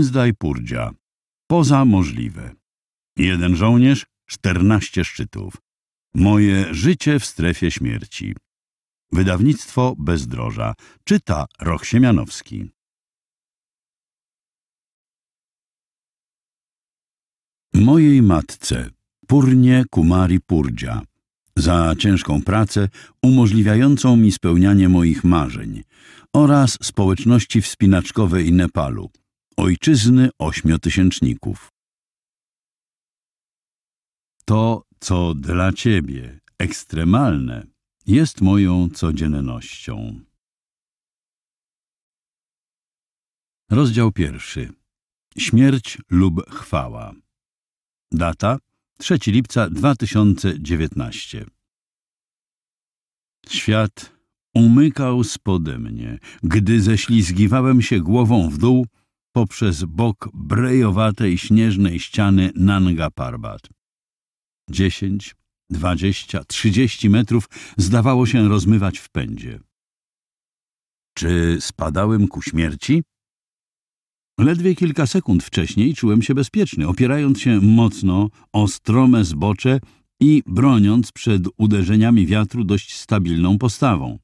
zdaj Purdzia. Poza możliwe. Jeden żołnierz, czternaście szczytów. Moje życie w strefie śmierci. Wydawnictwo Bezdroża. Czyta Roch Siemianowski. Mojej matce, Purnie Kumari Purdzia, za ciężką pracę umożliwiającą mi spełnianie moich marzeń oraz społeczności wspinaczkowej Nepalu – Ojczyzny ośmiotysięczników. To, co dla ciebie ekstremalne, jest moją codziennością. Rozdział pierwszy. Śmierć lub chwała. Data 3 lipca 2019. Świat umykał spode mnie, gdy ześlizgiwałem się głową w dół poprzez bok brejowatej śnieżnej ściany Nanga Parbat. Dziesięć, dwadzieścia, trzydzieści metrów zdawało się rozmywać w pędzie. Czy spadałem ku śmierci? Ledwie kilka sekund wcześniej czułem się bezpieczny, opierając się mocno o strome zbocze i broniąc przed uderzeniami wiatru dość stabilną postawą.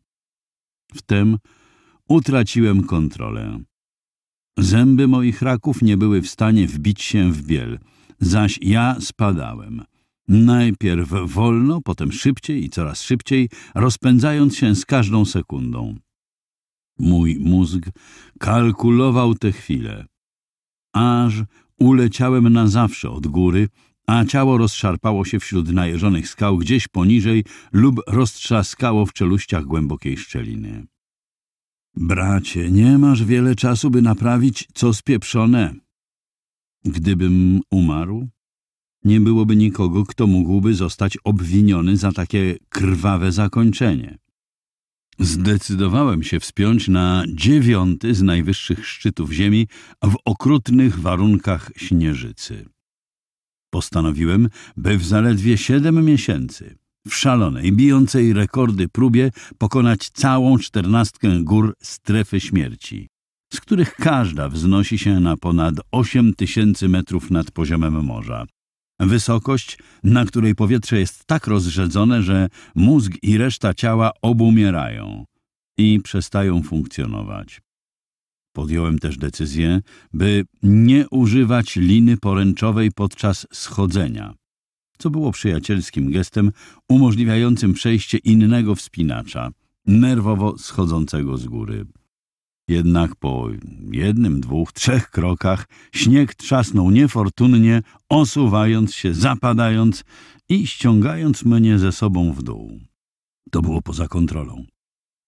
Wtem utraciłem kontrolę. Zęby moich raków nie były w stanie wbić się w biel, zaś ja spadałem. Najpierw wolno, potem szybciej i coraz szybciej, rozpędzając się z każdą sekundą. Mój mózg kalkulował te chwile. Aż uleciałem na zawsze od góry, a ciało rozszarpało się wśród najeżonych skał gdzieś poniżej lub roztrzaskało w czeluściach głębokiej szczeliny. Bracie, nie masz wiele czasu, by naprawić co spieprzone. Gdybym umarł, nie byłoby nikogo, kto mógłby zostać obwiniony za takie krwawe zakończenie. Zdecydowałem się wspiąć na dziewiąty z najwyższych szczytów ziemi w okrutnych warunkach śnieżycy. Postanowiłem, by w zaledwie siedem miesięcy w szalonej, bijącej rekordy próbie pokonać całą czternastkę gór strefy śmierci, z których każda wznosi się na ponad 8 tysięcy metrów nad poziomem morza. Wysokość, na której powietrze jest tak rozrzedzone, że mózg i reszta ciała obumierają i przestają funkcjonować. Podjąłem też decyzję, by nie używać liny poręczowej podczas schodzenia co było przyjacielskim gestem umożliwiającym przejście innego wspinacza, nerwowo schodzącego z góry. Jednak po jednym, dwóch, trzech krokach śnieg trzasnął niefortunnie, osuwając się, zapadając i ściągając mnie ze sobą w dół. To było poza kontrolą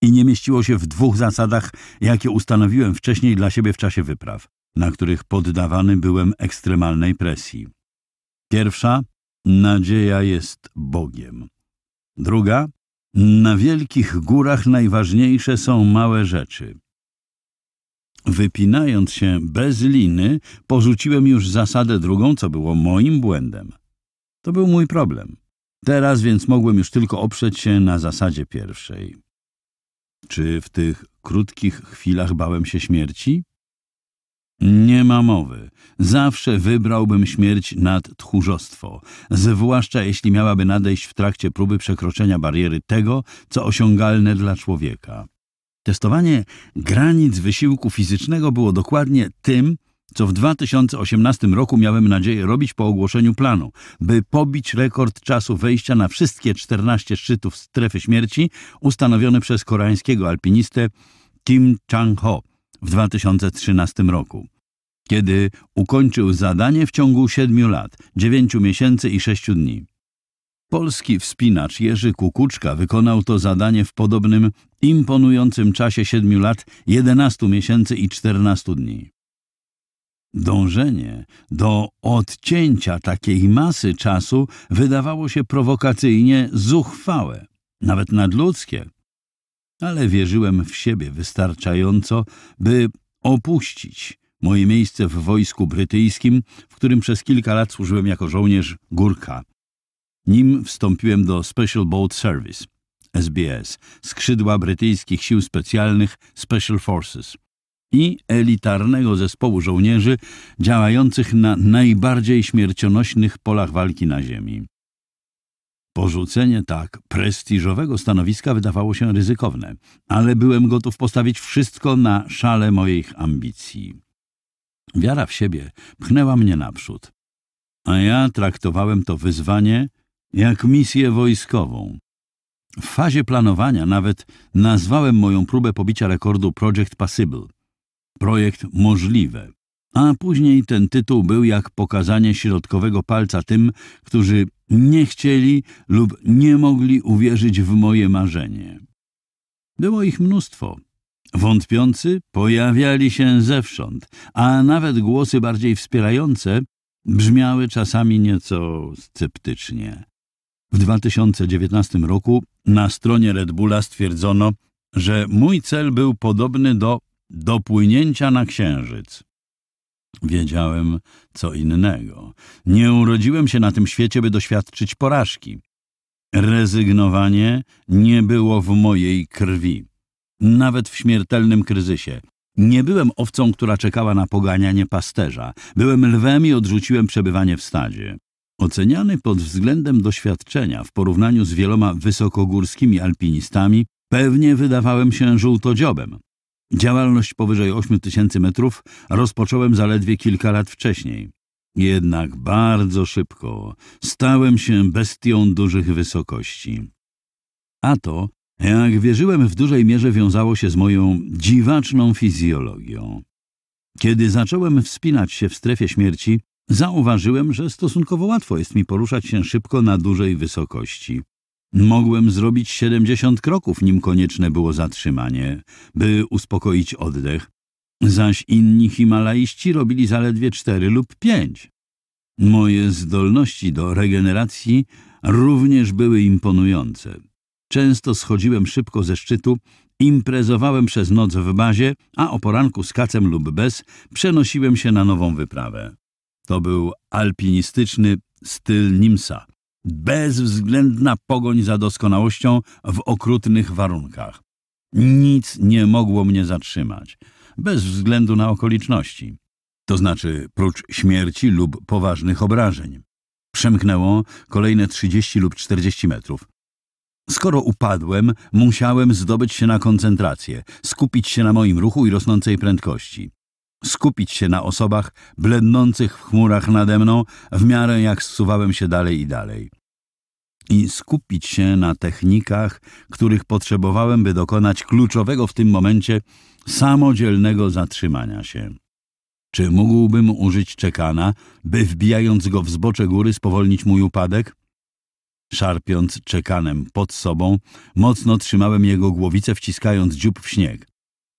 i nie mieściło się w dwóch zasadach, jakie ustanowiłem wcześniej dla siebie w czasie wypraw, na których poddawany byłem ekstremalnej presji. Pierwsza Nadzieja jest Bogiem. Druga. Na wielkich górach najważniejsze są małe rzeczy. Wypinając się bez liny, porzuciłem już zasadę drugą, co było moim błędem. To był mój problem. Teraz więc mogłem już tylko oprzeć się na zasadzie pierwszej. Czy w tych krótkich chwilach bałem się śmierci? Nie ma mowy. Zawsze wybrałbym śmierć nad tchórzostwo, zwłaszcza jeśli miałaby nadejść w trakcie próby przekroczenia bariery tego, co osiągalne dla człowieka. Testowanie granic wysiłku fizycznego było dokładnie tym, co w 2018 roku miałem nadzieję robić po ogłoszeniu planu, by pobić rekord czasu wejścia na wszystkie 14 szczytów strefy śmierci ustanowiony przez koreańskiego alpinistę Kim Chang-ho w 2013 roku, kiedy ukończył zadanie w ciągu 7 lat, 9 miesięcy i 6 dni. Polski wspinacz Jerzy Kukuczka wykonał to zadanie w podobnym, imponującym czasie 7 lat, 11 miesięcy i 14 dni. Dążenie do odcięcia takiej masy czasu wydawało się prowokacyjnie zuchwałe, nawet nadludzkie ale wierzyłem w siebie wystarczająco, by opuścić moje miejsce w wojsku brytyjskim, w którym przez kilka lat służyłem jako żołnierz górka. Nim wstąpiłem do Special Boat Service, SBS, skrzydła brytyjskich sił specjalnych Special Forces i elitarnego zespołu żołnierzy działających na najbardziej śmiercionośnych polach walki na ziemi. Porzucenie tak prestiżowego stanowiska wydawało się ryzykowne, ale byłem gotów postawić wszystko na szale moich ambicji. Wiara w siebie pchnęła mnie naprzód, a ja traktowałem to wyzwanie jak misję wojskową. W fazie planowania nawet nazwałem moją próbę pobicia rekordu Project Possible – projekt możliwe – a później ten tytuł był jak pokazanie środkowego palca tym, którzy nie chcieli lub nie mogli uwierzyć w moje marzenie. Było ich mnóstwo. Wątpiący pojawiali się zewsząd, a nawet głosy bardziej wspierające brzmiały czasami nieco sceptycznie. W 2019 roku na stronie Red Bulla stwierdzono, że mój cel był podobny do dopłynięcia na Księżyc. Wiedziałem co innego. Nie urodziłem się na tym świecie, by doświadczyć porażki. Rezygnowanie nie było w mojej krwi. Nawet w śmiertelnym kryzysie. Nie byłem owcą, która czekała na poganianie pasterza. Byłem lwem i odrzuciłem przebywanie w stadzie. Oceniany pod względem doświadczenia w porównaniu z wieloma wysokogórskimi alpinistami, pewnie wydawałem się żółtodziobem. Działalność powyżej 8 tysięcy metrów rozpocząłem zaledwie kilka lat wcześniej. Jednak bardzo szybko stałem się bestią dużych wysokości. A to, jak wierzyłem, w dużej mierze wiązało się z moją dziwaczną fizjologią. Kiedy zacząłem wspinać się w strefie śmierci, zauważyłem, że stosunkowo łatwo jest mi poruszać się szybko na dużej wysokości. Mogłem zrobić siedemdziesiąt kroków, nim konieczne było zatrzymanie, by uspokoić oddech, zaś inni himalaiści robili zaledwie cztery lub pięć. Moje zdolności do regeneracji również były imponujące. Często schodziłem szybko ze szczytu, imprezowałem przez noc w bazie, a o poranku z kacem lub bez przenosiłem się na nową wyprawę. To był alpinistyczny styl Nimsa, bezwzględna pogoń za doskonałością w okrutnych warunkach. Nic nie mogło mnie zatrzymać, bez względu na okoliczności, to znaczy prócz śmierci lub poważnych obrażeń. Przemknęło kolejne 30 lub 40 metrów. Skoro upadłem, musiałem zdobyć się na koncentrację, skupić się na moim ruchu i rosnącej prędkości skupić się na osobach blednących w chmurach nade mną w miarę jak zsuwałem się dalej i dalej. I skupić się na technikach, których potrzebowałem, by dokonać kluczowego w tym momencie samodzielnego zatrzymania się. Czy mógłbym użyć czekana, by wbijając go w zbocze góry spowolnić mój upadek? Szarpiąc czekanem pod sobą, mocno trzymałem jego głowicę, wciskając dziób w śnieg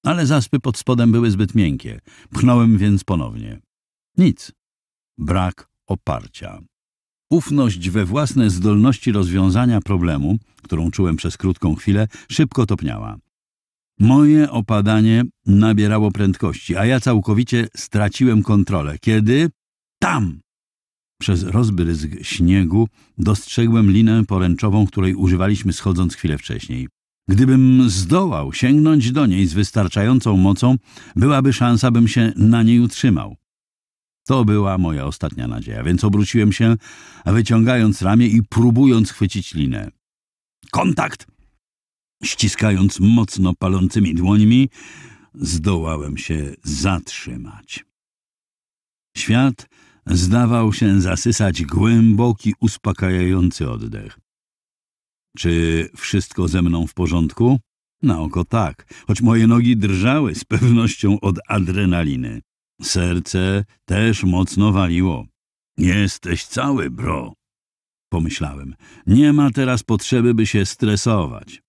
ale zaspy pod spodem były zbyt miękkie. Pchnąłem więc ponownie. Nic. Brak oparcia. Ufność we własne zdolności rozwiązania problemu, którą czułem przez krótką chwilę, szybko topniała. Moje opadanie nabierało prędkości, a ja całkowicie straciłem kontrolę, kiedy... Tam! Przez rozbryzg śniegu dostrzegłem linę poręczową, której używaliśmy schodząc chwilę wcześniej. Gdybym zdołał sięgnąć do niej z wystarczającą mocą, byłaby szansa, bym się na niej utrzymał. To była moja ostatnia nadzieja, więc obróciłem się, wyciągając ramię i próbując chwycić linę. Kontakt! Ściskając mocno palącymi dłońmi, zdołałem się zatrzymać. Świat zdawał się zasysać głęboki, uspokajający oddech. Czy wszystko ze mną w porządku? Na oko tak, choć moje nogi drżały z pewnością od adrenaliny. Serce też mocno waliło. Jesteś cały, bro. Pomyślałem, nie ma teraz potrzeby, by się stresować.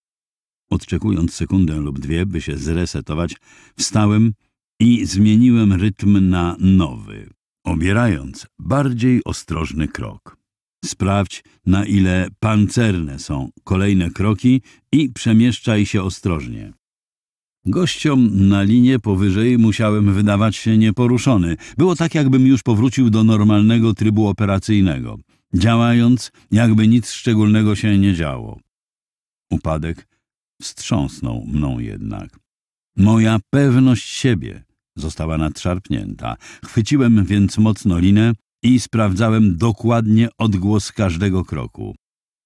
Odczekując sekundę lub dwie, by się zresetować, wstałem i zmieniłem rytm na nowy, obierając bardziej ostrożny krok. Sprawdź, na ile pancerne są kolejne kroki i przemieszczaj się ostrożnie. Gościom na linie powyżej musiałem wydawać się nieporuszony. Było tak, jakbym już powrócił do normalnego trybu operacyjnego, działając, jakby nic szczególnego się nie działo. Upadek wstrząsnął mną jednak. Moja pewność siebie została nadszarpnięta. Chwyciłem więc mocno linę i sprawdzałem dokładnie odgłos każdego kroku,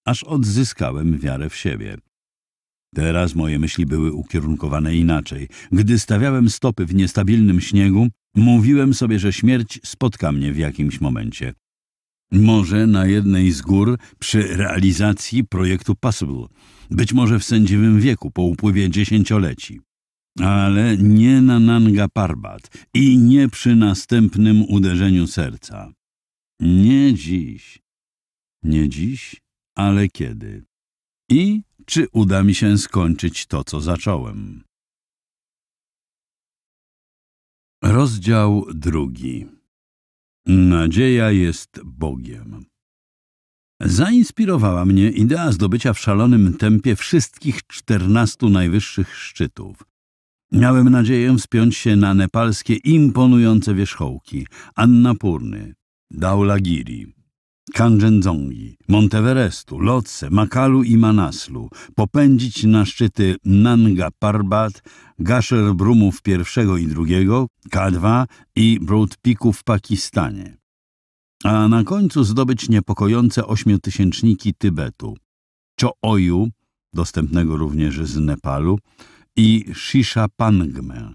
aż odzyskałem wiarę w siebie. Teraz moje myśli były ukierunkowane inaczej. Gdy stawiałem stopy w niestabilnym śniegu, mówiłem sobie, że śmierć spotka mnie w jakimś momencie. Może na jednej z gór przy realizacji projektu Possible, być może w sędziwym wieku po upływie dziesięcioleci. Ale nie na Nanga Parbat i nie przy następnym uderzeniu serca. Nie dziś. Nie dziś, ale kiedy. I czy uda mi się skończyć to, co zacząłem. Rozdział drugi. Nadzieja jest Bogiem. Zainspirowała mnie idea zdobycia w szalonym tempie wszystkich czternastu najwyższych szczytów. Miałem nadzieję wspiąć się na nepalskie imponujące wierzchołki, Annapurny, Daulagiri, Kanchenjungi, Monteverestu, Lotse, Makalu i Manaslu, popędzić na szczyty Nanga Parbat, Gasher Brumów I i II, K2 i Broad Peaku w Pakistanie. A na końcu zdobyć niepokojące ośmiotysięczniki Tybetu, Cho-Oju, dostępnego również z Nepalu, i Shisha Pangme,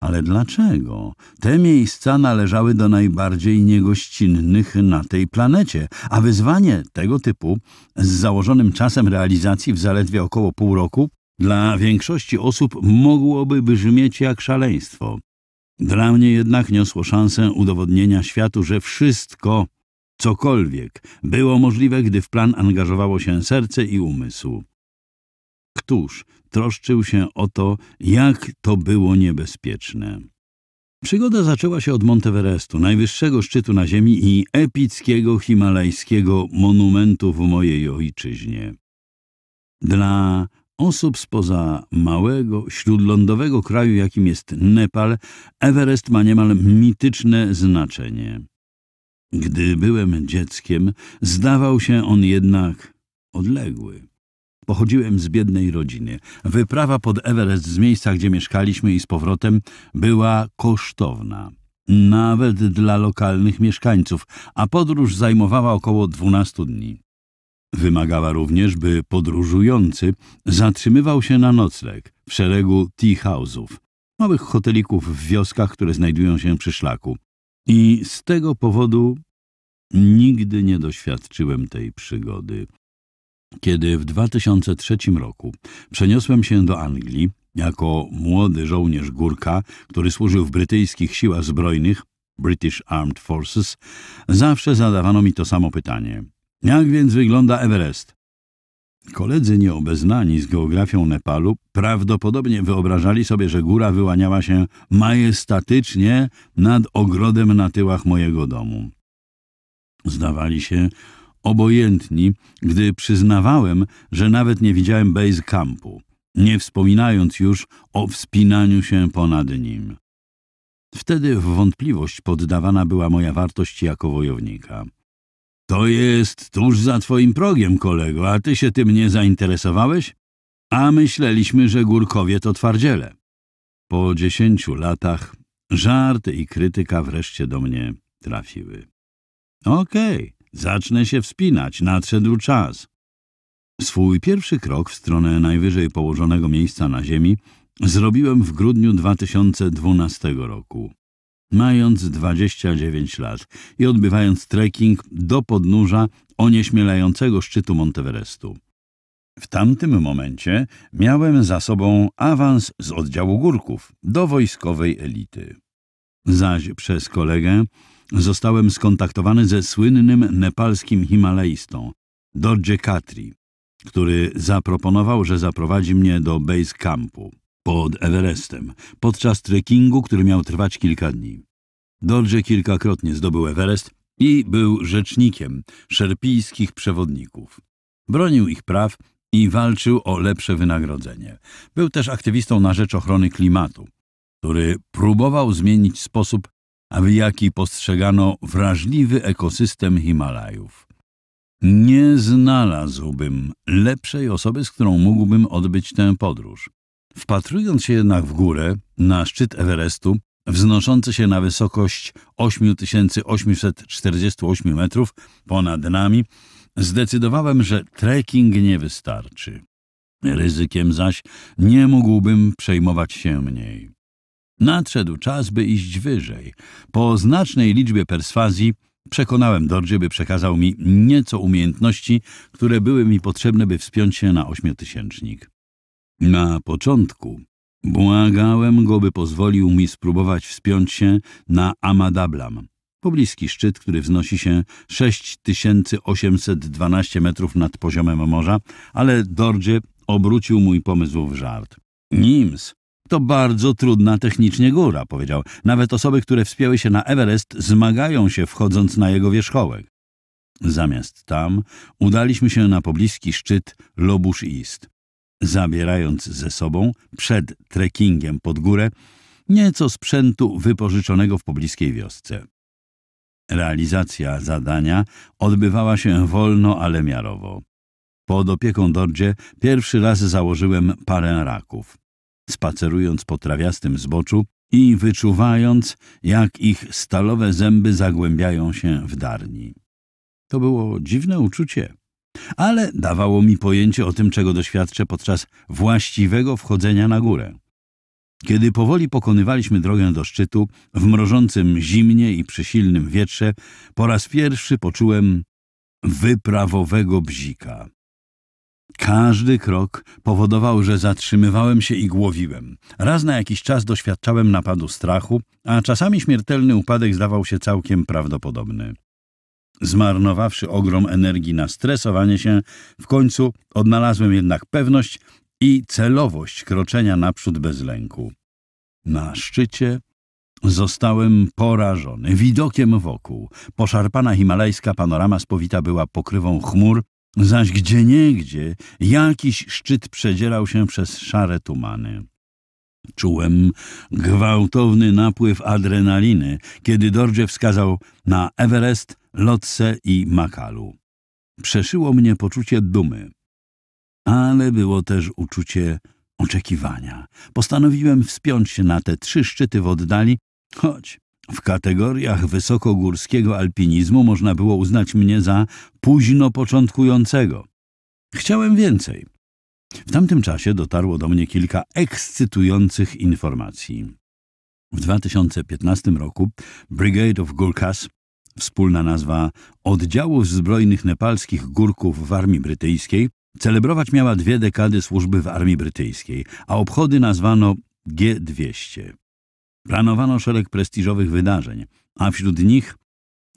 ale dlaczego? Te miejsca należały do najbardziej niegościnnych na tej planecie, a wyzwanie tego typu, z założonym czasem realizacji w zaledwie około pół roku, dla większości osób mogłoby brzmieć jak szaleństwo. Dla mnie jednak niosło szansę udowodnienia światu, że wszystko, cokolwiek, było możliwe, gdy w plan angażowało się serce i umysł któż troszczył się o to, jak to było niebezpieczne. Przygoda zaczęła się od Monteverestu, najwyższego szczytu na ziemi i epickiego himalajskiego monumentu w mojej ojczyźnie. Dla osób spoza małego, śródlądowego kraju, jakim jest Nepal, Everest ma niemal mityczne znaczenie. Gdy byłem dzieckiem, zdawał się on jednak odległy. Pochodziłem z biednej rodziny. Wyprawa pod Everest z miejsca, gdzie mieszkaliśmy i z powrotem była kosztowna. Nawet dla lokalnych mieszkańców, a podróż zajmowała około 12 dni. Wymagała również, by podróżujący zatrzymywał się na nocleg w szeregu tea house'ów, małych hotelików w wioskach, które znajdują się przy szlaku. I z tego powodu nigdy nie doświadczyłem tej przygody. Kiedy w 2003 roku przeniosłem się do Anglii, jako młody żołnierz górka, który służył w brytyjskich siłach zbrojnych, British Armed Forces, zawsze zadawano mi to samo pytanie. Jak więc wygląda Everest? Koledzy nieobeznani z geografią Nepalu prawdopodobnie wyobrażali sobie, że góra wyłaniała się majestatycznie nad ogrodem na tyłach mojego domu. Zdawali się obojętni, gdy przyznawałem, że nawet nie widziałem base campu, nie wspominając już o wspinaniu się ponad nim. Wtedy w wątpliwość poddawana była moja wartość jako wojownika. To jest tuż za twoim progiem, kolego, a ty się tym nie zainteresowałeś? A myśleliśmy, że górkowie to twardziele. Po dziesięciu latach żart i krytyka wreszcie do mnie trafiły. Okej, okay, Zacznę się wspinać, nadszedł czas. Swój pierwszy krok w stronę najwyżej położonego miejsca na Ziemi zrobiłem w grudniu 2012 roku. Mając 29 lat i odbywając trekking do podnóża onieśmielającego szczytu Monteverestu. W tamtym momencie miałem za sobą awans z oddziału górków do wojskowej elity. Zaś przez kolegę zostałem skontaktowany ze słynnym nepalskim himalaistą, Dorje Katri, który zaproponował, że zaprowadzi mnie do base campu pod Everestem podczas trekkingu, który miał trwać kilka dni. Dorje kilkakrotnie zdobył Everest i był rzecznikiem szerpijskich przewodników. Bronił ich praw i walczył o lepsze wynagrodzenie. Był też aktywistą na rzecz ochrony klimatu, który próbował zmienić sposób a w jaki postrzegano wrażliwy ekosystem Himalajów. Nie znalazłbym lepszej osoby, z którą mógłbym odbyć tę podróż. Wpatrując się jednak w górę, na szczyt Everestu, wznoszący się na wysokość 8848 metrów ponad nami, zdecydowałem, że trekking nie wystarczy. Ryzykiem zaś nie mógłbym przejmować się mniej. Nadszedł czas, by iść wyżej. Po znacznej liczbie perswazji przekonałem Dordzie, by przekazał mi nieco umiejętności, które były mi potrzebne, by wspiąć się na ośmiotysięcznik. Na początku błagałem go, by pozwolił mi spróbować wspiąć się na Amadablam, pobliski szczyt, który wznosi się 6812 metrów nad poziomem morza, ale Dordzie obrócił mój pomysł w żart. Nims to bardzo trudna technicznie góra, powiedział. Nawet osoby, które wspięły się na Everest, zmagają się wchodząc na jego wierzchołek. Zamiast tam udaliśmy się na pobliski szczyt Lobusz East, Zabierając ze sobą, przed trekkingiem pod górę, nieco sprzętu wypożyczonego w pobliskiej wiosce. Realizacja zadania odbywała się wolno, ale miarowo. Pod opieką Dordzie pierwszy raz założyłem parę raków spacerując po trawiastym zboczu i wyczuwając, jak ich stalowe zęby zagłębiają się w darni. To było dziwne uczucie, ale dawało mi pojęcie o tym, czego doświadczę podczas właściwego wchodzenia na górę. Kiedy powoli pokonywaliśmy drogę do szczytu, w mrożącym zimnie i przy silnym wietrze, po raz pierwszy poczułem wyprawowego bzika. Każdy krok powodował, że zatrzymywałem się i głowiłem. Raz na jakiś czas doświadczałem napadu strachu, a czasami śmiertelny upadek zdawał się całkiem prawdopodobny. Zmarnowawszy ogrom energii na stresowanie się, w końcu odnalazłem jednak pewność i celowość kroczenia naprzód bez lęku. Na szczycie Zostałem porażony widokiem wokół. Poszarpana himalajska panorama spowita była pokrywą chmur Zaś gdzieniegdzie jakiś szczyt przedzierał się przez szare tumany. Czułem gwałtowny napływ adrenaliny, kiedy Dorje wskazał na Everest, Lotse i Makalu. Przeszyło mnie poczucie dumy, ale było też uczucie oczekiwania. Postanowiłem wspiąć się na te trzy szczyty w oddali, choć w kategoriach wysokogórskiego alpinizmu można było uznać mnie za późno początkującego. Chciałem więcej. W tamtym czasie dotarło do mnie kilka ekscytujących informacji. W 2015 roku Brigade of Gurkhas, wspólna nazwa oddziałów zbrojnych nepalskich górków w armii brytyjskiej, celebrować miała dwie dekady służby w armii brytyjskiej, a obchody nazwano G200. Planowano szereg prestiżowych wydarzeń, a wśród nich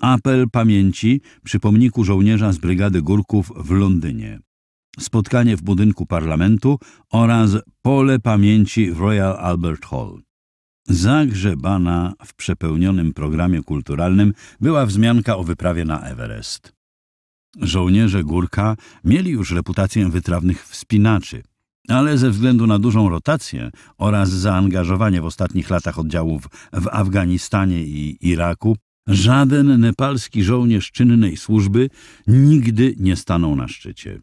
apel pamięci przy pomniku żołnierza z Brygady Górków w Londynie, spotkanie w budynku parlamentu oraz pole pamięci w Royal Albert Hall. Zagrzebana w przepełnionym programie kulturalnym była wzmianka o wyprawie na Everest. Żołnierze Górka mieli już reputację wytrawnych wspinaczy – ale ze względu na dużą rotację oraz zaangażowanie w ostatnich latach oddziałów w Afganistanie i Iraku, żaden nepalski żołnierz czynnej służby nigdy nie stanął na szczycie.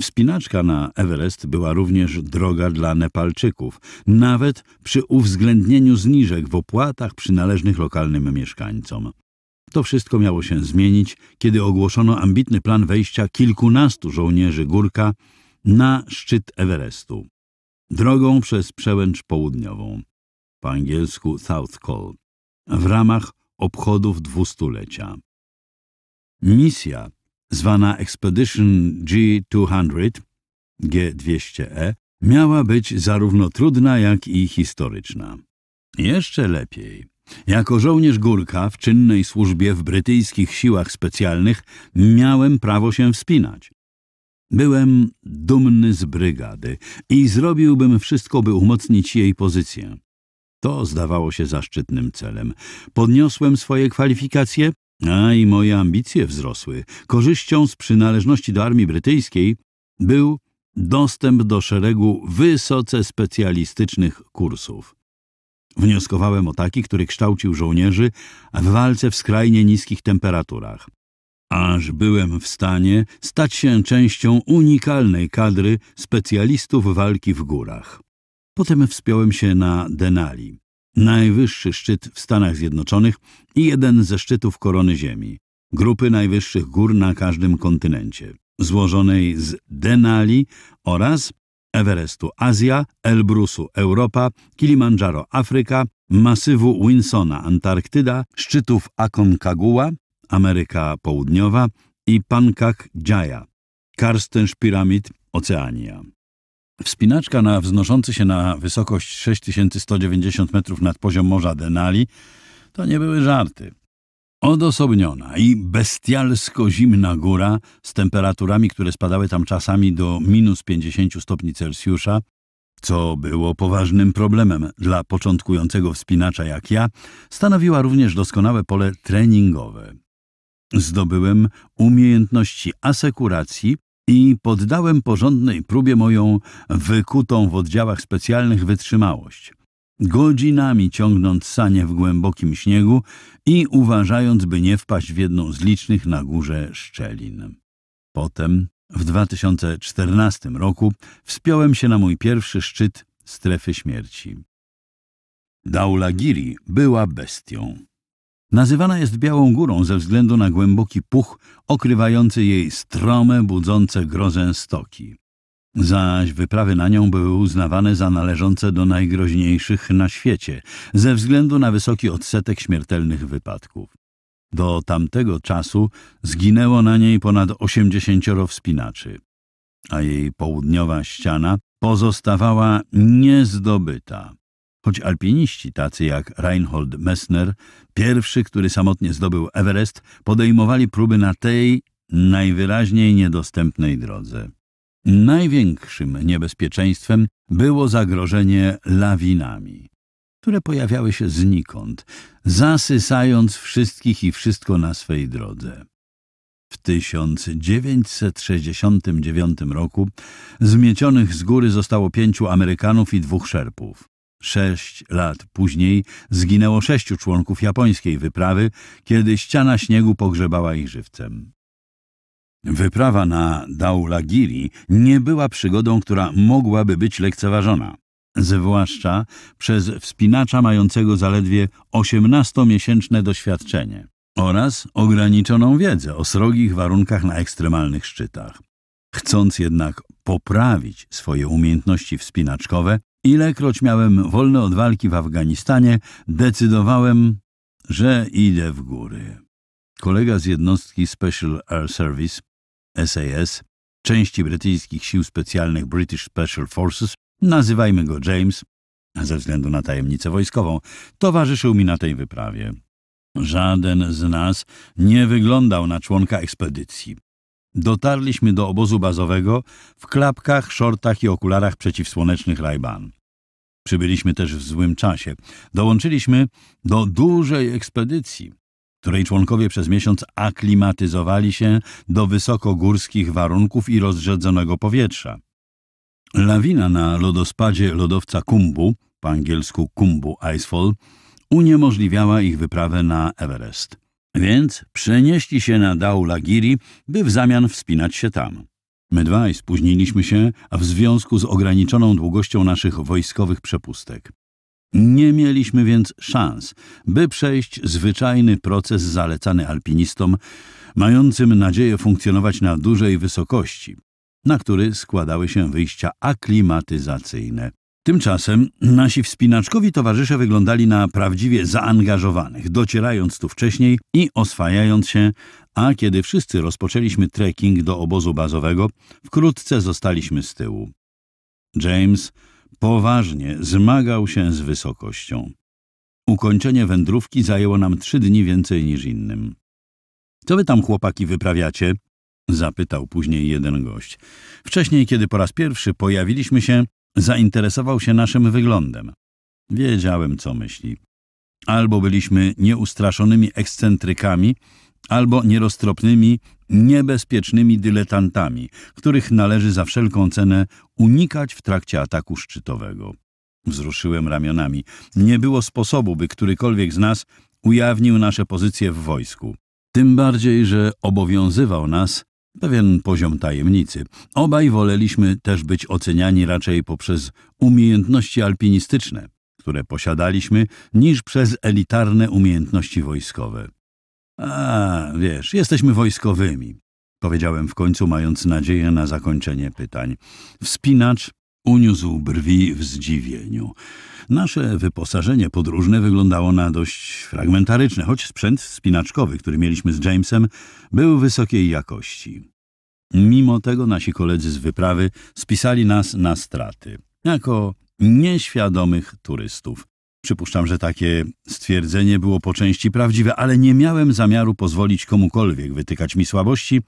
Wspinaczka na Everest była również droga dla Nepalczyków, nawet przy uwzględnieniu zniżek w opłatach przynależnych lokalnym mieszkańcom. To wszystko miało się zmienić, kiedy ogłoszono ambitny plan wejścia kilkunastu żołnierzy Górka na szczyt Everestu, drogą przez przełęcz południową, po angielsku South Col, w ramach obchodów dwustulecia. Misja, zwana Expedition G200, G200E, miała być zarówno trudna, jak i historyczna. Jeszcze lepiej. Jako żołnierz górka w czynnej służbie w brytyjskich siłach specjalnych miałem prawo się wspinać. Byłem dumny z brygady i zrobiłbym wszystko, by umocnić jej pozycję. To zdawało się zaszczytnym celem. Podniosłem swoje kwalifikacje, a i moje ambicje wzrosły. Korzyścią z przynależności do armii brytyjskiej był dostęp do szeregu wysoce specjalistycznych kursów. Wnioskowałem o taki, który kształcił żołnierzy w walce w skrajnie niskich temperaturach aż byłem w stanie stać się częścią unikalnej kadry specjalistów walki w górach. Potem wspiąłem się na Denali, najwyższy szczyt w Stanach Zjednoczonych i jeden ze szczytów korony Ziemi, grupy najwyższych gór na każdym kontynencie, złożonej z Denali oraz Everestu Azja, Elbrusu Europa, Kilimandżaro Afryka, masywu Winsona Antarktyda, szczytów Aconcagua, Ameryka Południowa i Pankak Jaya, Karstensz Piramid, Oceania. Wspinaczka na wznoszący się na wysokość 6190 metrów nad poziom morza Denali to nie były żarty. Odosobniona i bestialsko zimna góra z temperaturami, które spadały tam czasami do minus 50 stopni Celsjusza, co było poważnym problemem dla początkującego wspinacza jak ja, stanowiła również doskonałe pole treningowe. Zdobyłem umiejętności asekuracji i poddałem porządnej próbie moją wykutą w oddziałach specjalnych wytrzymałość. Godzinami ciągnąc sanie w głębokim śniegu i uważając, by nie wpaść w jedną z licznych na górze szczelin. Potem, w 2014 roku, wspiąłem się na mój pierwszy szczyt strefy śmierci. Giri była bestią. Nazywana jest Białą Górą ze względu na głęboki puch okrywający jej strome, budzące grozę stoki. Zaś wyprawy na nią były uznawane za należące do najgroźniejszych na świecie ze względu na wysoki odsetek śmiertelnych wypadków. Do tamtego czasu zginęło na niej ponad 80 wspinaczy, a jej południowa ściana pozostawała niezdobyta. Choć alpiniści tacy jak Reinhold Messner, pierwszy, który samotnie zdobył Everest, podejmowali próby na tej najwyraźniej niedostępnej drodze. Największym niebezpieczeństwem było zagrożenie lawinami, które pojawiały się znikąd, zasysając wszystkich i wszystko na swej drodze. W 1969 roku zmiecionych z góry zostało pięciu Amerykanów i dwóch Szerpów. Sześć lat później zginęło sześciu członków japońskiej wyprawy, kiedy ściana śniegu pogrzebała ich żywcem. Wyprawa na Daulagiri nie była przygodą, która mogłaby być lekceważona, zwłaszcza przez wspinacza mającego zaledwie 18-miesięczne doświadczenie oraz ograniczoną wiedzę o srogich warunkach na ekstremalnych szczytach. Chcąc jednak poprawić swoje umiejętności wspinaczkowe, Ilekroć miałem wolne od walki w Afganistanie, decydowałem, że idę w góry. Kolega z jednostki Special Air Service, SAS, części brytyjskich sił specjalnych British Special Forces, nazywajmy go James, ze względu na tajemnicę wojskową, towarzyszył mi na tej wyprawie. Żaden z nas nie wyglądał na członka ekspedycji. Dotarliśmy do obozu bazowego w klapkach, szortach i okularach przeciwsłonecznych Rajban. Przybyliśmy też w złym czasie. Dołączyliśmy do dużej ekspedycji, której członkowie przez miesiąc aklimatyzowali się do wysokogórskich warunków i rozrzedzonego powietrza. Lawina na lodospadzie lodowca Kumbu, po angielsku Kumbu Icefall, uniemożliwiała ich wyprawę na Everest. Więc przenieśli się na Daulagiri, by w zamian wspinać się tam. My dwaj spóźniliśmy się w związku z ograniczoną długością naszych wojskowych przepustek. Nie mieliśmy więc szans, by przejść zwyczajny proces zalecany alpinistom, mającym nadzieję funkcjonować na dużej wysokości, na który składały się wyjścia aklimatyzacyjne. Tymczasem nasi wspinaczkowi towarzysze wyglądali na prawdziwie zaangażowanych, docierając tu wcześniej i oswajając się, a kiedy wszyscy rozpoczęliśmy trekking do obozu bazowego, wkrótce zostaliśmy z tyłu. James poważnie zmagał się z wysokością. Ukończenie wędrówki zajęło nam trzy dni więcej niż innym. Co wy tam, chłopaki, wyprawiacie? Zapytał później jeden gość. Wcześniej, kiedy po raz pierwszy pojawiliśmy się, Zainteresował się naszym wyglądem. Wiedziałem, co myśli. Albo byliśmy nieustraszonymi ekscentrykami, albo nieroztropnymi, niebezpiecznymi dyletantami, których należy za wszelką cenę unikać w trakcie ataku szczytowego. Wzruszyłem ramionami. Nie było sposobu, by którykolwiek z nas ujawnił nasze pozycje w wojsku. Tym bardziej, że obowiązywał nas pewien poziom tajemnicy. Obaj woleliśmy też być oceniani raczej poprzez umiejętności alpinistyczne, które posiadaliśmy, niż przez elitarne umiejętności wojskowe. A, wiesz, jesteśmy wojskowymi, powiedziałem w końcu, mając nadzieję na zakończenie pytań. Wspinacz uniósł brwi w zdziwieniu. Nasze wyposażenie podróżne wyglądało na dość fragmentaryczne, choć sprzęt spinaczkowy, który mieliśmy z Jamesem, był wysokiej jakości. Mimo tego nasi koledzy z wyprawy spisali nas na straty, jako nieświadomych turystów. Przypuszczam, że takie stwierdzenie było po części prawdziwe, ale nie miałem zamiaru pozwolić komukolwiek wytykać mi słabości,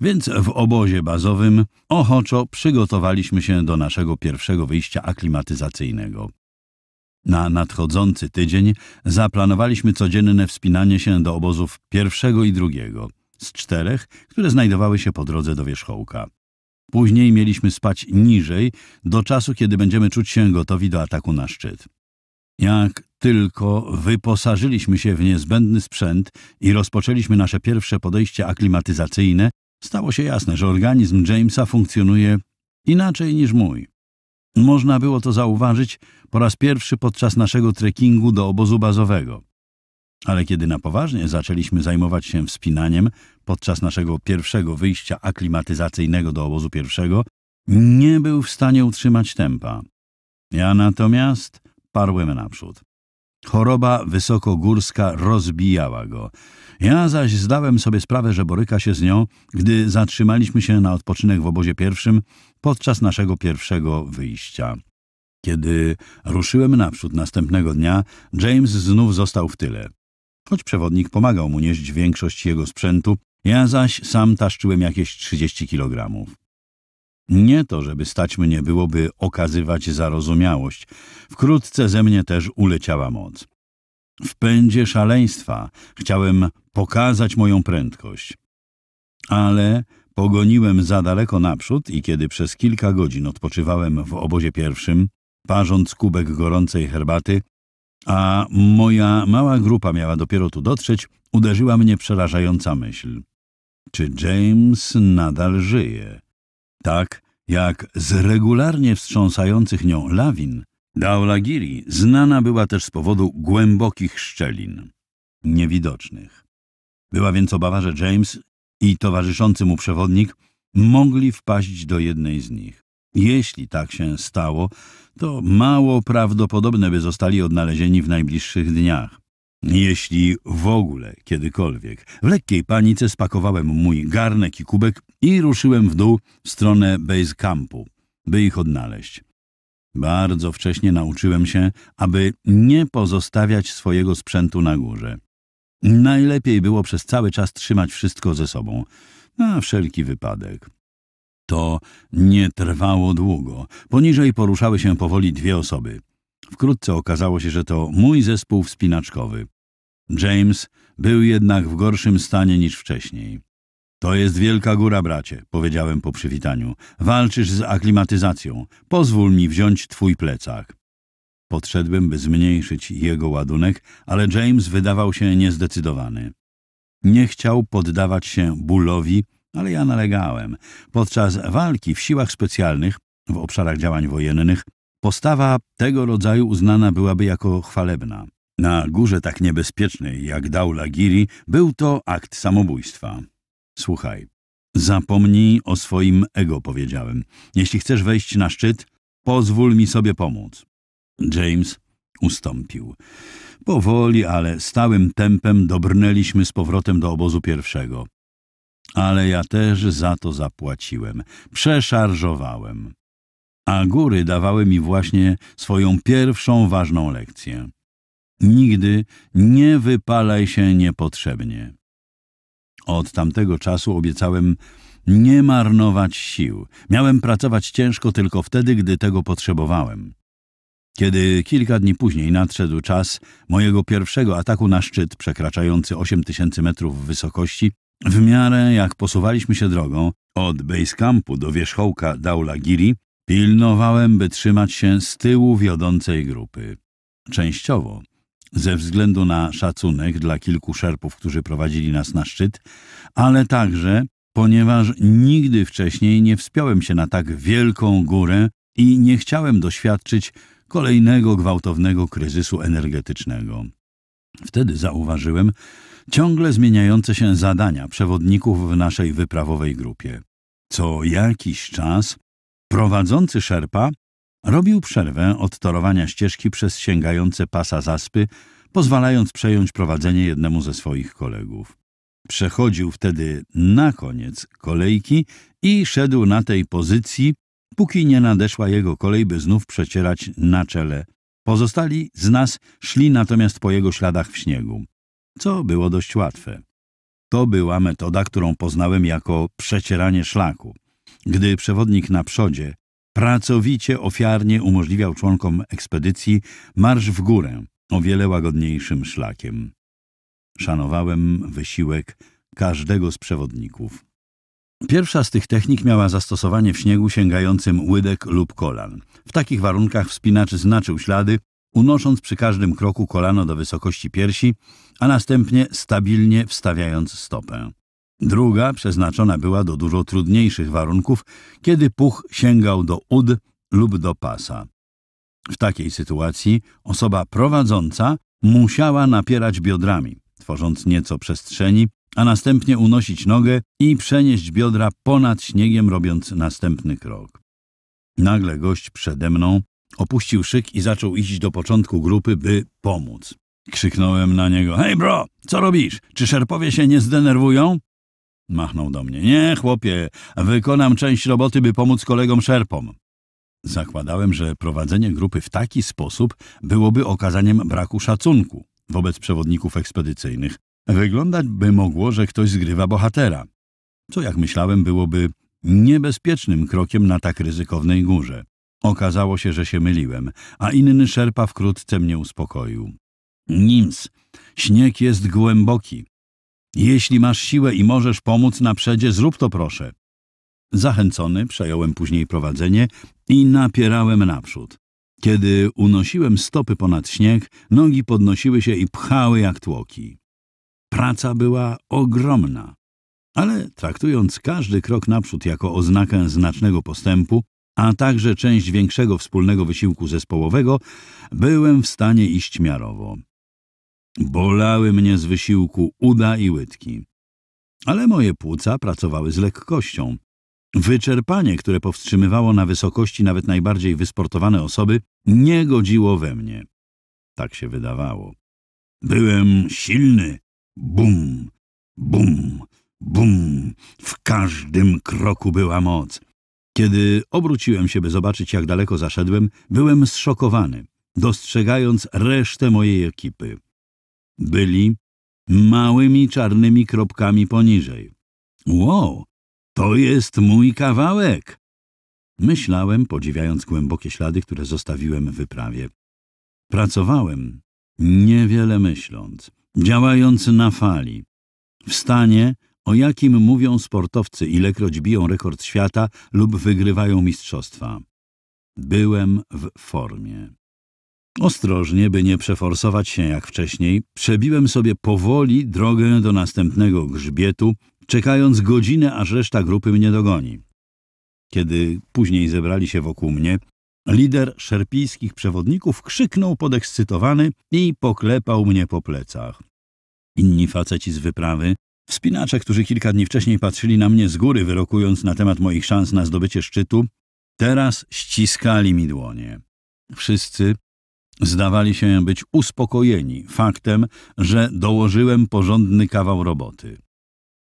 więc w obozie bazowym ochoczo przygotowaliśmy się do naszego pierwszego wyjścia aklimatyzacyjnego. Na nadchodzący tydzień zaplanowaliśmy codzienne wspinanie się do obozów pierwszego i drugiego, z czterech, które znajdowały się po drodze do wierzchołka. Później mieliśmy spać niżej, do czasu, kiedy będziemy czuć się gotowi do ataku na szczyt. Jak tylko wyposażyliśmy się w niezbędny sprzęt i rozpoczęliśmy nasze pierwsze podejście aklimatyzacyjne, stało się jasne, że organizm Jamesa funkcjonuje inaczej niż mój. Można było to zauważyć po raz pierwszy podczas naszego trekkingu do obozu bazowego. Ale kiedy na poważnie zaczęliśmy zajmować się wspinaniem podczas naszego pierwszego wyjścia aklimatyzacyjnego do obozu pierwszego, nie był w stanie utrzymać tempa. Ja natomiast parłem naprzód. Choroba wysokogórska rozbijała go. Ja zaś zdałem sobie sprawę, że boryka się z nią, gdy zatrzymaliśmy się na odpoczynek w obozie pierwszym podczas naszego pierwszego wyjścia. Kiedy ruszyłem naprzód następnego dnia, James znów został w tyle. Choć przewodnik pomagał mu nieść większość jego sprzętu, ja zaś sam taszczyłem jakieś 30 kilogramów. Nie to, żeby stać mnie byłoby okazywać zarozumiałość. Wkrótce ze mnie też uleciała moc. W pędzie szaleństwa chciałem pokazać moją prędkość. Ale Pogoniłem za daleko naprzód i kiedy przez kilka godzin odpoczywałem w obozie pierwszym, parząc kubek gorącej herbaty, a moja mała grupa miała dopiero tu dotrzeć, uderzyła mnie przerażająca myśl. Czy James nadal żyje? Tak jak z regularnie wstrząsających nią lawin, Daulagiri znana była też z powodu głębokich szczelin, niewidocznych. Była więc obawa, że James i towarzyszący mu przewodnik mogli wpaść do jednej z nich. Jeśli tak się stało, to mało prawdopodobne, by zostali odnalezieni w najbliższych dniach. Jeśli w ogóle kiedykolwiek. W lekkiej panice spakowałem mój garnek i kubek i ruszyłem w dół w stronę base campu, by ich odnaleźć. Bardzo wcześnie nauczyłem się, aby nie pozostawiać swojego sprzętu na górze. Najlepiej było przez cały czas trzymać wszystko ze sobą, na wszelki wypadek. To nie trwało długo. Poniżej poruszały się powoli dwie osoby. Wkrótce okazało się, że to mój zespół wspinaczkowy. James był jednak w gorszym stanie niż wcześniej. To jest wielka góra, bracie, powiedziałem po przywitaniu. Walczysz z aklimatyzacją. Pozwól mi wziąć twój plecak. Podszedłem, by zmniejszyć jego ładunek, ale James wydawał się niezdecydowany. Nie chciał poddawać się bólowi, ale ja nalegałem. Podczas walki w siłach specjalnych, w obszarach działań wojennych, postawa tego rodzaju uznana byłaby jako chwalebna. Na górze tak niebezpiecznej jak Daula Giri był to akt samobójstwa. Słuchaj, zapomnij o swoim ego, powiedziałem. Jeśli chcesz wejść na szczyt, pozwól mi sobie pomóc. James ustąpił. Powoli, ale stałym tempem dobrnęliśmy z powrotem do obozu pierwszego. Ale ja też za to zapłaciłem. Przeszarżowałem. A góry dawały mi właśnie swoją pierwszą ważną lekcję. Nigdy nie wypalaj się niepotrzebnie. Od tamtego czasu obiecałem nie marnować sił. Miałem pracować ciężko tylko wtedy, gdy tego potrzebowałem. Kiedy kilka dni później nadszedł czas mojego pierwszego ataku na szczyt przekraczający 8000 metrów wysokości, w miarę jak posuwaliśmy się drogą od Campu do wierzchołka Daulagiri, pilnowałem, by trzymać się z tyłu wiodącej grupy. Częściowo, ze względu na szacunek dla kilku szerpów, którzy prowadzili nas na szczyt, ale także, ponieważ nigdy wcześniej nie wspiąłem się na tak wielką górę i nie chciałem doświadczyć kolejnego gwałtownego kryzysu energetycznego. Wtedy zauważyłem ciągle zmieniające się zadania przewodników w naszej wyprawowej grupie. Co jakiś czas prowadzący szerpa robił przerwę od torowania ścieżki przez sięgające pasa zaspy, pozwalając przejąć prowadzenie jednemu ze swoich kolegów. Przechodził wtedy na koniec kolejki i szedł na tej pozycji, póki nie nadeszła jego kolej, by znów przecierać na czele. Pozostali z nas szli natomiast po jego śladach w śniegu, co było dość łatwe. To była metoda, którą poznałem jako przecieranie szlaku. Gdy przewodnik na przodzie pracowicie ofiarnie umożliwiał członkom ekspedycji marsz w górę o wiele łagodniejszym szlakiem. Szanowałem wysiłek każdego z przewodników. Pierwsza z tych technik miała zastosowanie w śniegu sięgającym łydek lub kolan. W takich warunkach wspinacz znaczył ślady, unosząc przy każdym kroku kolano do wysokości piersi, a następnie stabilnie wstawiając stopę. Druga przeznaczona była do dużo trudniejszych warunków, kiedy puch sięgał do ud lub do pasa. W takiej sytuacji osoba prowadząca musiała napierać biodrami, tworząc nieco przestrzeni a następnie unosić nogę i przenieść biodra ponad śniegiem, robiąc następny krok. Nagle gość przede mną opuścił szyk i zaczął iść do początku grupy, by pomóc. Krzyknąłem na niego: Hej, bro, co robisz? Czy szerpowie się nie zdenerwują? Machnął do mnie: Nie, chłopie, wykonam część roboty, by pomóc kolegom szerpom. Zakładałem, że prowadzenie grupy w taki sposób byłoby okazaniem braku szacunku wobec przewodników ekspedycyjnych, Wyglądać by mogło, że ktoś zgrywa bohatera, co jak myślałem byłoby niebezpiecznym krokiem na tak ryzykownej górze. Okazało się, że się myliłem, a inny szerpa wkrótce mnie uspokoił. Nims, śnieg jest głęboki. Jeśli masz siłę i możesz pomóc na przedzie, zrób to proszę. Zachęcony przejąłem później prowadzenie i napierałem naprzód. Kiedy unosiłem stopy ponad śnieg, nogi podnosiły się i pchały jak tłoki. Praca była ogromna. Ale traktując każdy krok naprzód jako oznakę znacznego postępu, a także część większego wspólnego wysiłku zespołowego, byłem w stanie iść miarowo. Bolały mnie z wysiłku uda i łydki. Ale moje płuca pracowały z lekkością. Wyczerpanie, które powstrzymywało na wysokości nawet najbardziej wysportowane osoby, nie godziło we mnie. Tak się wydawało. Byłem silny, Bum, bum, bum. W każdym kroku była moc. Kiedy obróciłem się, by zobaczyć, jak daleko zaszedłem, byłem zszokowany, dostrzegając resztę mojej ekipy. Byli małymi czarnymi kropkami poniżej. Wow, to jest mój kawałek! Myślałem, podziwiając głębokie ślady, które zostawiłem w wyprawie. Pracowałem, niewiele myśląc. Działając na fali. W stanie, o jakim mówią sportowcy, ilekroć biją rekord świata lub wygrywają mistrzostwa. Byłem w formie. Ostrożnie, by nie przeforsować się jak wcześniej, przebiłem sobie powoli drogę do następnego grzbietu, czekając godzinę, aż reszta grupy mnie dogoni. Kiedy później zebrali się wokół mnie, Lider szerpijskich przewodników krzyknął podekscytowany i poklepał mnie po plecach. Inni faceci z wyprawy, wspinacze, którzy kilka dni wcześniej patrzyli na mnie z góry, wyrokując na temat moich szans na zdobycie szczytu, teraz ściskali mi dłonie. Wszyscy zdawali się być uspokojeni faktem, że dołożyłem porządny kawał roboty.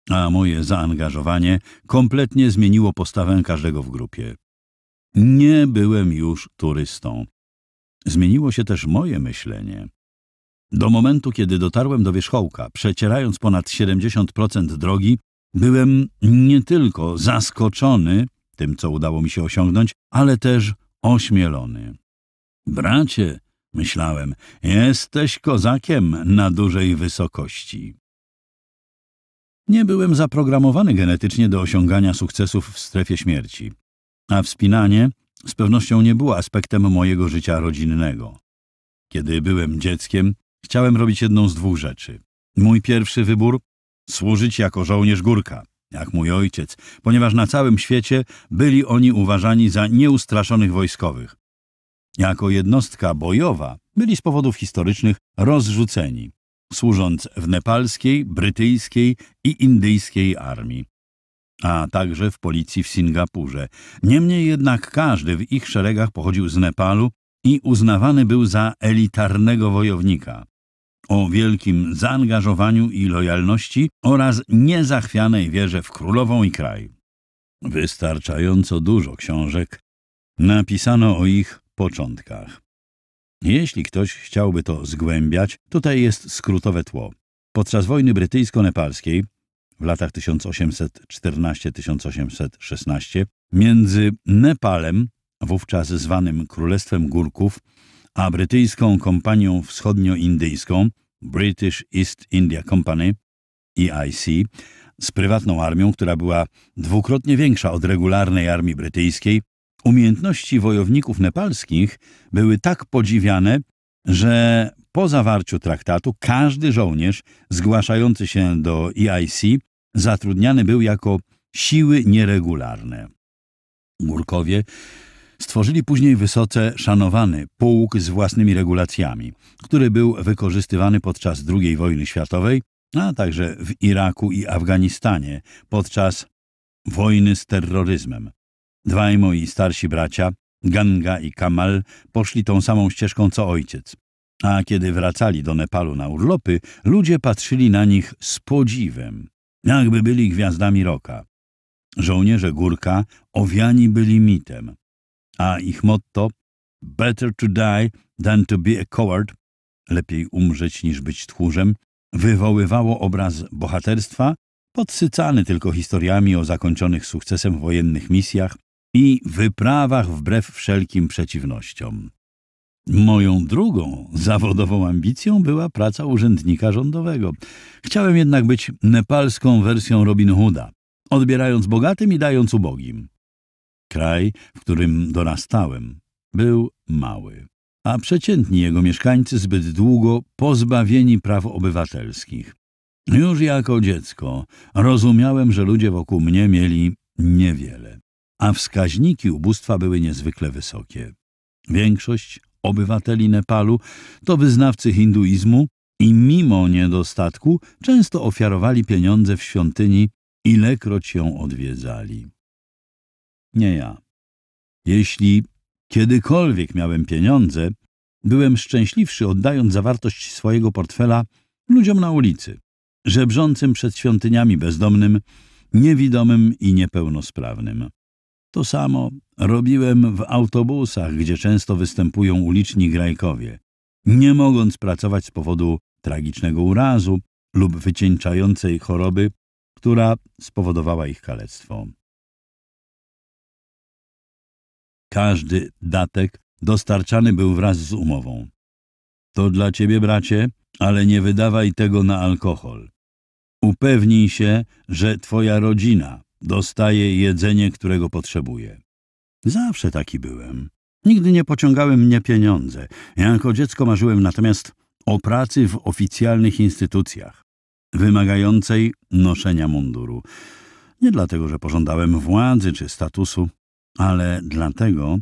A moje zaangażowanie kompletnie zmieniło postawę każdego w grupie. Nie byłem już turystą. Zmieniło się też moje myślenie. Do momentu, kiedy dotarłem do wierzchołka, przecierając ponad 70% drogi, byłem nie tylko zaskoczony tym, co udało mi się osiągnąć, ale też ośmielony. Bracie, myślałem, jesteś kozakiem na dużej wysokości. Nie byłem zaprogramowany genetycznie do osiągania sukcesów w strefie śmierci a wspinanie z pewnością nie było aspektem mojego życia rodzinnego. Kiedy byłem dzieckiem, chciałem robić jedną z dwóch rzeczy. Mój pierwszy wybór – służyć jako żołnierz górka, jak mój ojciec, ponieważ na całym świecie byli oni uważani za nieustraszonych wojskowych. Jako jednostka bojowa byli z powodów historycznych rozrzuceni, służąc w nepalskiej, brytyjskiej i indyjskiej armii a także w policji w Singapurze. Niemniej jednak każdy w ich szeregach pochodził z Nepalu i uznawany był za elitarnego wojownika. O wielkim zaangażowaniu i lojalności oraz niezachwianej wierze w królową i kraj. Wystarczająco dużo książek napisano o ich początkach. Jeśli ktoś chciałby to zgłębiać, tutaj jest skrótowe tło. Podczas wojny brytyjsko-nepalskiej w latach 1814-1816 między Nepalem, wówczas zwanym Królestwem Górków, a brytyjską kompanią wschodnioindyjską British East India Company EIC z prywatną armią, która była dwukrotnie większa od regularnej armii brytyjskiej, umiejętności wojowników nepalskich były tak podziwiane, że po zawarciu traktatu każdy żołnierz zgłaszający się do EIC Zatrudniany był jako siły nieregularne. Murkowie stworzyli później wysoce szanowany pułk z własnymi regulacjami, który był wykorzystywany podczas II wojny światowej, a także w Iraku i Afganistanie podczas wojny z terroryzmem. Dwaj moi starsi bracia, Ganga i Kamal, poszli tą samą ścieżką co ojciec. A kiedy wracali do Nepalu na urlopy, ludzie patrzyli na nich z podziwem jakby byli gwiazdami roka. Żołnierze Górka owiani byli mitem, a ich motto Better to die than to be a coward lepiej umrzeć niż być tchórzem wywoływało obraz bohaterstwa podsycany tylko historiami o zakończonych sukcesem wojennych misjach i wyprawach wbrew wszelkim przeciwnościom. Moją drugą zawodową ambicją była praca urzędnika rządowego. Chciałem jednak być nepalską wersją Robin Hooda, odbierając bogatym i dając ubogim. Kraj, w którym dorastałem, był mały, a przeciętni jego mieszkańcy zbyt długo pozbawieni praw obywatelskich. Już jako dziecko rozumiałem, że ludzie wokół mnie mieli niewiele, a wskaźniki ubóstwa były niezwykle wysokie. Większość obywateli Nepalu to wyznawcy hinduizmu i mimo niedostatku często ofiarowali pieniądze w świątyni, ilekroć ją odwiedzali. Nie ja. Jeśli kiedykolwiek miałem pieniądze, byłem szczęśliwszy oddając zawartość swojego portfela ludziom na ulicy, żebrzącym przed świątyniami bezdomnym, niewidomym i niepełnosprawnym. To samo robiłem w autobusach, gdzie często występują uliczni grajkowie. Nie mogąc pracować z powodu tragicznego urazu lub wycieńczającej choroby, która spowodowała ich kalectwo. Każdy datek dostarczany był wraz z umową. To dla ciebie, bracie, ale nie wydawaj tego na alkohol. Upewnij się, że twoja rodzina Dostaję jedzenie, którego potrzebuję. Zawsze taki byłem. Nigdy nie pociągały mnie pieniądze. jako dziecko marzyłem natomiast o pracy w oficjalnych instytucjach, wymagającej noszenia munduru. Nie dlatego, że pożądałem władzy czy statusu, ale dlatego,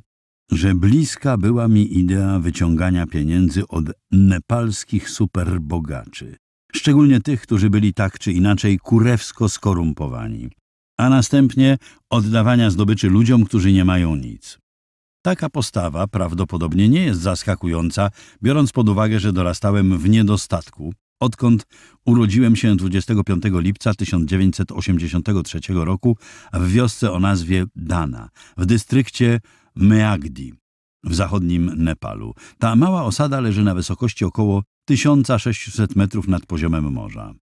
że bliska była mi idea wyciągania pieniędzy od nepalskich superbogaczy, szczególnie tych, którzy byli tak czy inaczej kurewsko skorumpowani a następnie oddawania zdobyczy ludziom, którzy nie mają nic. Taka postawa prawdopodobnie nie jest zaskakująca, biorąc pod uwagę, że dorastałem w niedostatku, odkąd urodziłem się 25 lipca 1983 roku w wiosce o nazwie Dana w dystrykcie Meagdi w zachodnim Nepalu. Ta mała osada leży na wysokości około 1600 metrów nad poziomem morza.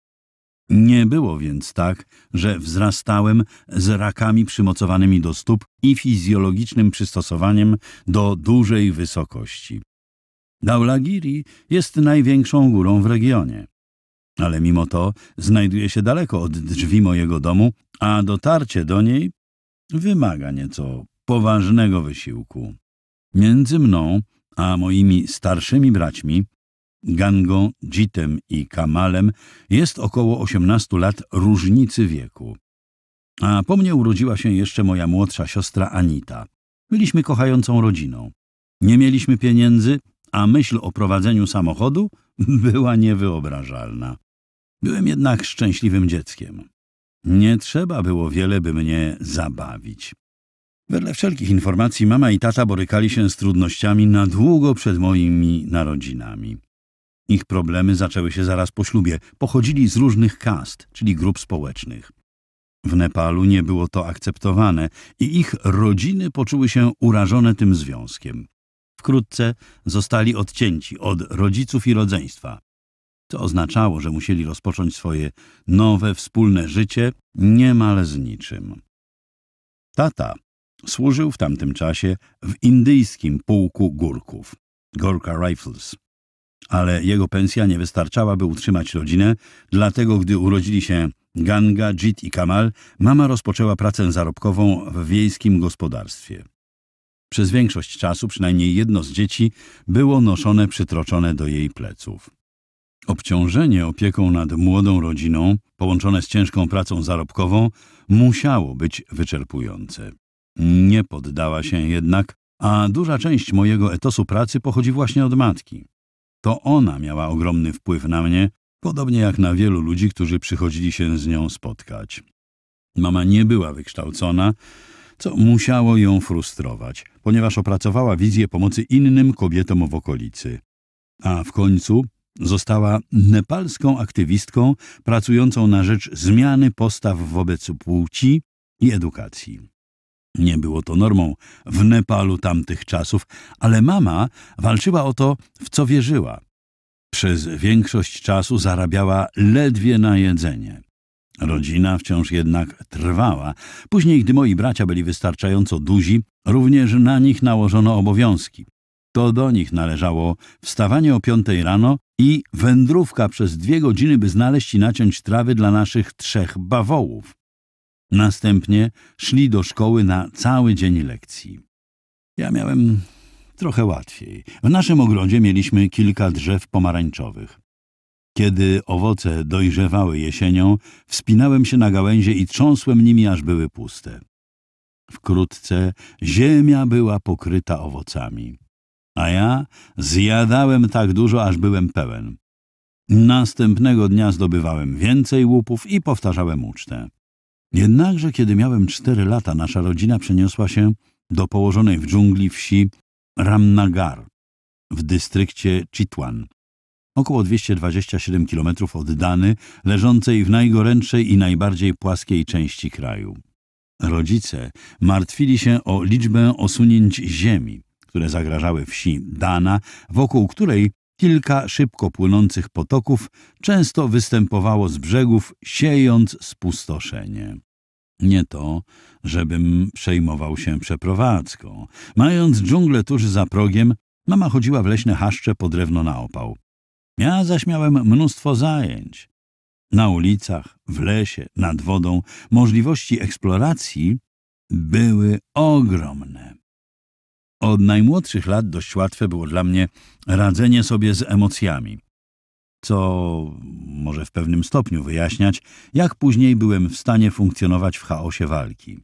Nie było więc tak, że wzrastałem z rakami przymocowanymi do stóp i fizjologicznym przystosowaniem do dużej wysokości. Daulagiri jest największą górą w regionie. Ale mimo to znajduje się daleko od drzwi mojego domu, a dotarcie do niej wymaga nieco poważnego wysiłku. Między mną a moimi starszymi braćmi Gangą, Jitem i Kamalem jest około 18 lat różnicy wieku. A po mnie urodziła się jeszcze moja młodsza siostra Anita. Byliśmy kochającą rodziną. Nie mieliśmy pieniędzy, a myśl o prowadzeniu samochodu była niewyobrażalna. Byłem jednak szczęśliwym dzieckiem. Nie trzeba było wiele, by mnie zabawić. Wedle wszelkich informacji mama i tata borykali się z trudnościami na długo przed moimi narodzinami. Ich problemy zaczęły się zaraz po ślubie. Pochodzili z różnych kast, czyli grup społecznych. W Nepalu nie było to akceptowane i ich rodziny poczuły się urażone tym związkiem. Wkrótce zostali odcięci od rodziców i rodzeństwa, co oznaczało, że musieli rozpocząć swoje nowe, wspólne życie niemal z niczym. Tata służył w tamtym czasie w indyjskim pułku górków, Gorka Rifles, ale jego pensja nie wystarczała, by utrzymać rodzinę, dlatego gdy urodzili się Ganga, Jit i Kamal, mama rozpoczęła pracę zarobkową w wiejskim gospodarstwie. Przez większość czasu przynajmniej jedno z dzieci było noszone przytroczone do jej pleców. Obciążenie opieką nad młodą rodziną, połączone z ciężką pracą zarobkową, musiało być wyczerpujące. Nie poddała się jednak, a duża część mojego etosu pracy pochodzi właśnie od matki. To ona miała ogromny wpływ na mnie, podobnie jak na wielu ludzi, którzy przychodzili się z nią spotkać. Mama nie była wykształcona, co musiało ją frustrować, ponieważ opracowała wizję pomocy innym kobietom w okolicy. A w końcu została nepalską aktywistką pracującą na rzecz zmiany postaw wobec płci i edukacji. Nie było to normą w Nepalu tamtych czasów, ale mama walczyła o to, w co wierzyła. Przez większość czasu zarabiała ledwie na jedzenie. Rodzina wciąż jednak trwała. Później, gdy moi bracia byli wystarczająco duzi, również na nich nałożono obowiązki. To do nich należało wstawanie o piątej rano i wędrówka przez dwie godziny, by znaleźć i naciąć trawy dla naszych trzech bawołów. Następnie szli do szkoły na cały dzień lekcji. Ja miałem trochę łatwiej. W naszym ogrodzie mieliśmy kilka drzew pomarańczowych. Kiedy owoce dojrzewały jesienią, wspinałem się na gałęzie i trząsłem nimi, aż były puste. Wkrótce ziemia była pokryta owocami, a ja zjadałem tak dużo, aż byłem pełen. Następnego dnia zdobywałem więcej łupów i powtarzałem ucztę. Jednakże, kiedy miałem cztery lata, nasza rodzina przeniosła się do położonej w dżungli wsi Ramnagar w dystrykcie Chitwan, około 227 km Dany, leżącej w najgorętszej i najbardziej płaskiej części kraju. Rodzice martwili się o liczbę osunięć ziemi, które zagrażały wsi Dana, wokół której Kilka szybko płynących potoków często występowało z brzegów, siejąc spustoszenie. Nie to, żebym przejmował się przeprowadzką. Mając dżunglę tuż za progiem, mama chodziła w leśne haszcze po drewno na opał. Ja zaś miałem mnóstwo zajęć. Na ulicach, w lesie, nad wodą możliwości eksploracji były ogromne. Od najmłodszych lat dość łatwe było dla mnie radzenie sobie z emocjami, co może w pewnym stopniu wyjaśniać, jak później byłem w stanie funkcjonować w chaosie walki.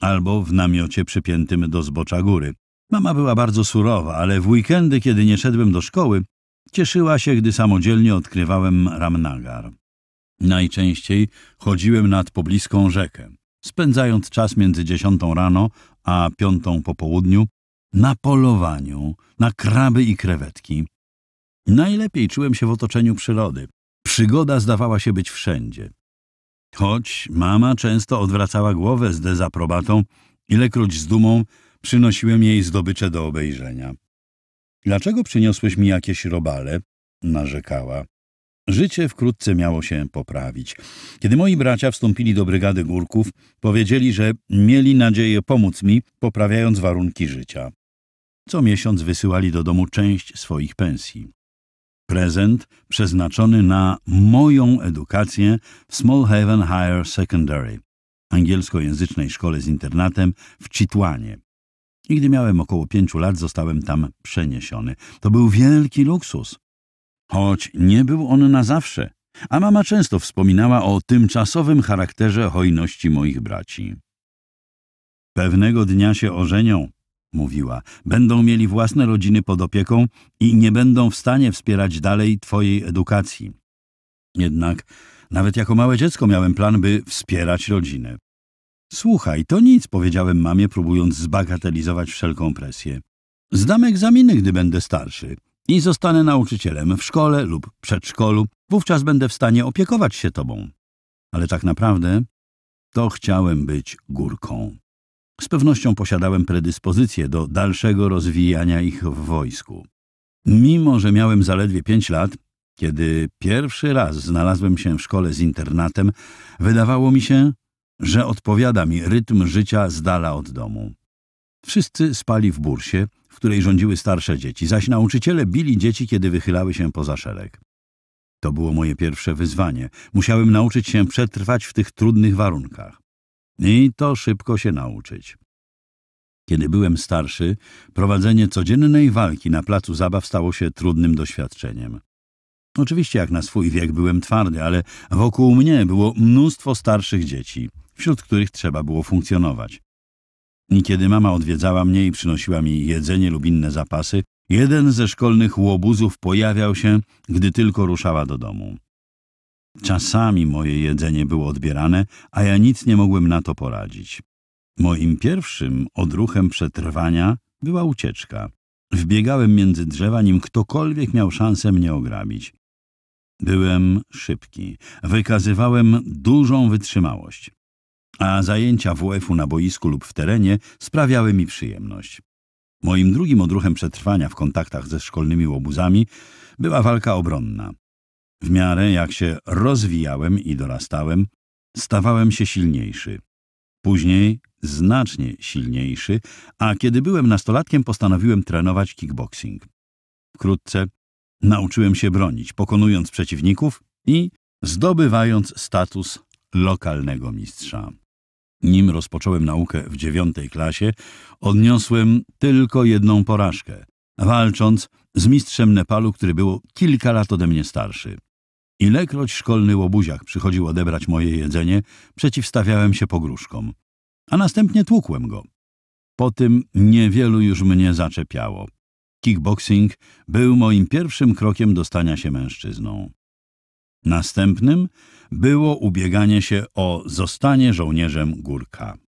Albo w namiocie przypiętym do zbocza góry. Mama była bardzo surowa, ale w weekendy, kiedy nie szedłem do szkoły, cieszyła się, gdy samodzielnie odkrywałem Ramnagar. Najczęściej chodziłem nad pobliską rzekę, spędzając czas między dziesiątą rano a piątą po południu na polowaniu, na kraby i krewetki. Najlepiej czułem się w otoczeniu przyrody. Przygoda zdawała się być wszędzie. Choć mama często odwracała głowę z dezaprobatą, ilekroć z dumą przynosiłem jej zdobycze do obejrzenia. Dlaczego przyniosłeś mi jakieś robale? narzekała. Życie wkrótce miało się poprawić. Kiedy moi bracia wstąpili do brygady górków, powiedzieli, że mieli nadzieję pomóc mi, poprawiając warunki życia. Co miesiąc wysyłali do domu część swoich pensji. Prezent przeznaczony na moją edukację w Smallhaven Higher Secondary, angielskojęzycznej szkole z internatem w Chitwanie. I gdy miałem około pięciu lat, zostałem tam przeniesiony. To był wielki luksus. Choć nie był on na zawsze, a mama często wspominała o tymczasowym charakterze hojności moich braci. Pewnego dnia się ożenią, mówiła, będą mieli własne rodziny pod opieką i nie będą w stanie wspierać dalej twojej edukacji. Jednak nawet jako małe dziecko miałem plan, by wspierać rodzinę. Słuchaj, to nic, powiedziałem mamie, próbując zbagatelizować wszelką presję. Zdam egzaminy, gdy będę starszy i zostanę nauczycielem w szkole lub przedszkolu. Wówczas będę w stanie opiekować się tobą. Ale tak naprawdę to chciałem być górką. Z pewnością posiadałem predyspozycję do dalszego rozwijania ich w wojsku. Mimo, że miałem zaledwie pięć lat, kiedy pierwszy raz znalazłem się w szkole z internatem, wydawało mi się, że odpowiada mi rytm życia z dala od domu. Wszyscy spali w bursie, w której rządziły starsze dzieci, zaś nauczyciele bili dzieci, kiedy wychylały się poza szereg. To było moje pierwsze wyzwanie. Musiałem nauczyć się przetrwać w tych trudnych warunkach. I to szybko się nauczyć. Kiedy byłem starszy, prowadzenie codziennej walki na placu zabaw stało się trudnym doświadczeniem. Oczywiście jak na swój wiek byłem twardy, ale wokół mnie było mnóstwo starszych dzieci, wśród których trzeba było funkcjonować. I kiedy mama odwiedzała mnie i przynosiła mi jedzenie lub inne zapasy, jeden ze szkolnych łobuzów pojawiał się, gdy tylko ruszała do domu. Czasami moje jedzenie było odbierane, a ja nic nie mogłem na to poradzić. Moim pierwszym odruchem przetrwania była ucieczka. Wbiegałem między drzewa, nim ktokolwiek miał szansę mnie ograbić. Byłem szybki, wykazywałem dużą wytrzymałość, a zajęcia WF-u na boisku lub w terenie sprawiały mi przyjemność. Moim drugim odruchem przetrwania w kontaktach ze szkolnymi łobuzami była walka obronna. W miarę jak się rozwijałem i dorastałem, stawałem się silniejszy. Później znacznie silniejszy, a kiedy byłem nastolatkiem postanowiłem trenować kickboxing. Wkrótce nauczyłem się bronić, pokonując przeciwników i zdobywając status lokalnego mistrza. Nim rozpocząłem naukę w dziewiątej klasie, odniosłem tylko jedną porażkę, walcząc z mistrzem Nepalu, który był kilka lat ode mnie starszy. Ilekroć szkolny łobuziak przychodził odebrać moje jedzenie, przeciwstawiałem się pogróżkom, a następnie tłukłem go. Po tym niewielu już mnie zaczepiało. Kickboxing był moim pierwszym krokiem do stania się mężczyzną. Następnym było ubieganie się o zostanie żołnierzem górka.